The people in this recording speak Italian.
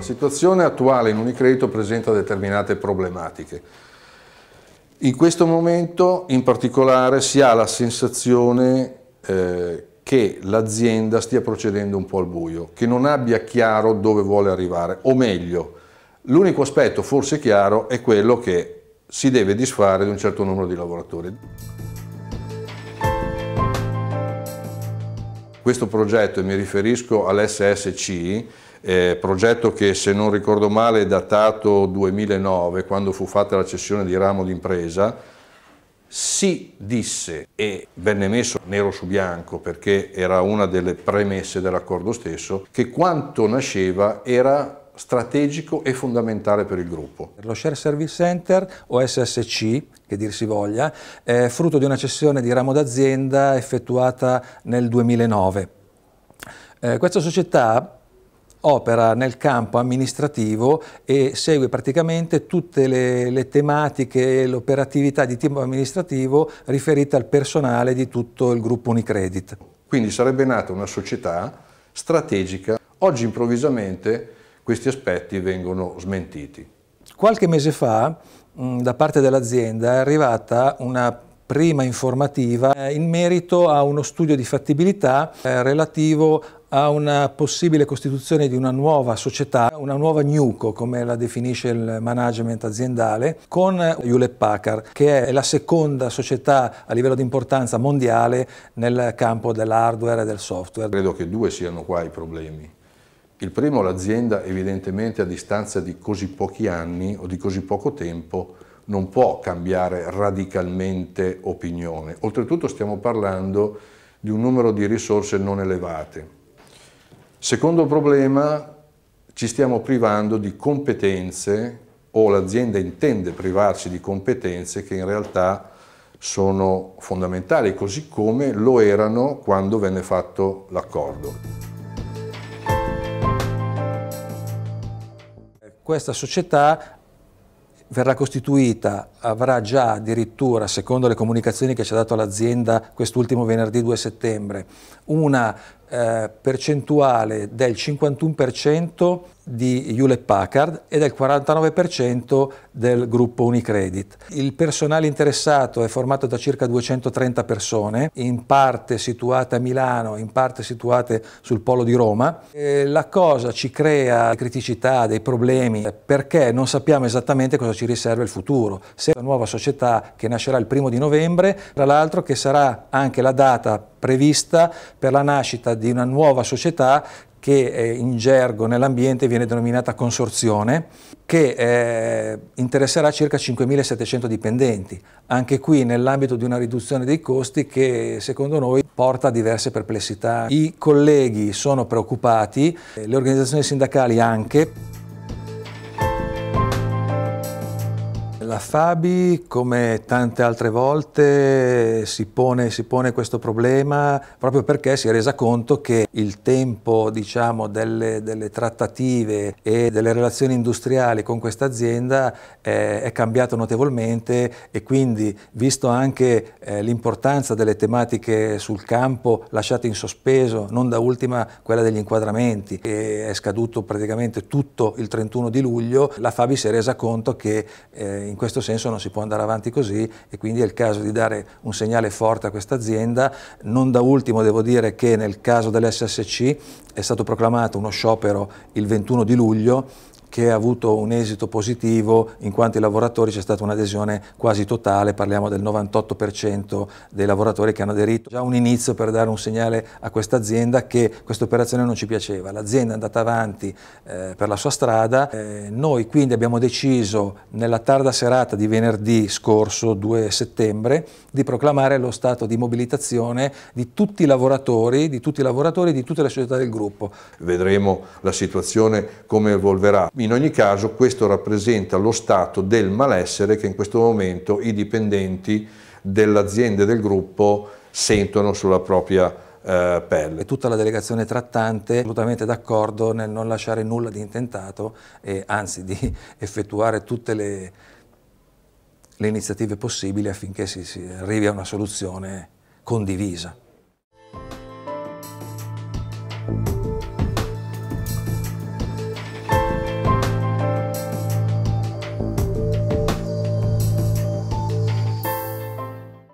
la situazione attuale in Unicredito presenta determinate problematiche. In questo momento in particolare si ha la sensazione eh, che l'azienda stia procedendo un po' al buio, che non abbia chiaro dove vuole arrivare, o meglio, l'unico aspetto forse chiaro è quello che si deve disfare di un certo numero di lavoratori. Questo progetto, e mi riferisco all'SSC, eh, progetto che se non ricordo male è datato 2009 quando fu fatta la cessione di ramo d'impresa, si disse e venne messo nero su bianco perché era una delle premesse dell'accordo stesso, che quanto nasceva era strategico e fondamentale per il gruppo. Lo Share Service Center o SSC, che dir si voglia, è frutto di una cessione di ramo d'azienda effettuata nel 2009. Eh, questa società opera nel campo amministrativo e segue praticamente tutte le, le tematiche e l'operatività di tipo amministrativo riferite al personale di tutto il gruppo Unicredit. Quindi sarebbe nata una società strategica. Oggi improvvisamente questi aspetti vengono smentiti. Qualche mese fa mm, da parte dell'azienda è arrivata una prima informativa eh, in merito a uno studio di fattibilità eh, relativo a una possibile costituzione di una nuova società, una nuova NUCO, come la definisce il management aziendale, con Hewlett Packard, che è la seconda società a livello di importanza mondiale nel campo dell'hardware e del software. Credo che due siano qua i problemi. Il primo, l'azienda evidentemente a distanza di così pochi anni o di così poco tempo non può cambiare radicalmente opinione. Oltretutto stiamo parlando di un numero di risorse non elevate Secondo problema, ci stiamo privando di competenze o l'azienda intende privarci di competenze che in realtà sono fondamentali, così come lo erano quando venne fatto l'accordo. Questa società verrà costituita avrà già addirittura, secondo le comunicazioni che ci ha dato l'azienda quest'ultimo venerdì 2 settembre, una eh, percentuale del 51% di Hewlett Packard e del 49% del gruppo Unicredit. Il personale interessato è formato da circa 230 persone, in parte situate a Milano, in parte situate sul polo di Roma. E la cosa ci crea criticità, dei problemi, perché non sappiamo esattamente cosa ci riserva il futuro. Se questa nuova società che nascerà il primo di novembre, tra l'altro che sarà anche la data prevista per la nascita di una nuova società che eh, in gergo nell'ambiente viene denominata consorzione, che eh, interesserà circa 5.700 dipendenti, anche qui nell'ambito di una riduzione dei costi che secondo noi porta a diverse perplessità. I colleghi sono preoccupati, eh, le organizzazioni sindacali anche. la Fabi, come tante altre volte, si pone, si pone, questo problema proprio perché si è resa conto che il tempo diciamo, delle, delle, trattative e delle relazioni industriali con questa azienda eh, è cambiato notevolmente e quindi, visto anche eh, l'importanza delle tematiche sul campo lasciate in sospeso, non da ultima quella degli inquadramenti, che è scaduto praticamente tutto il 31 di luglio, la Fabi si è resa conto che eh, in questo senso non si può andare avanti così e quindi è il caso di dare un segnale forte a questa azienda. Non da ultimo devo dire che nel caso dell'SSC è stato proclamato uno sciopero il 21 di luglio che ha avuto un esito positivo in quanto i lavoratori c'è stata un'adesione quasi totale, parliamo del 98% dei lavoratori che hanno aderito. Già un inizio per dare un segnale a questa azienda che questa operazione non ci piaceva, l'azienda è andata avanti eh, per la sua strada, eh, noi quindi abbiamo deciso nella tarda serata di venerdì scorso 2 settembre di proclamare lo stato di mobilitazione di tutti i lavoratori, di tutti i lavoratori di tutte le società del gruppo. Vedremo la situazione come evolverà. In ogni caso questo rappresenta lo stato del malessere che in questo momento i dipendenti dell'azienda e del gruppo sentono sulla propria eh, pelle. E tutta la delegazione trattante è assolutamente d'accordo nel non lasciare nulla di intentato e anzi di effettuare tutte le, le iniziative possibili affinché si, si arrivi a una soluzione condivisa.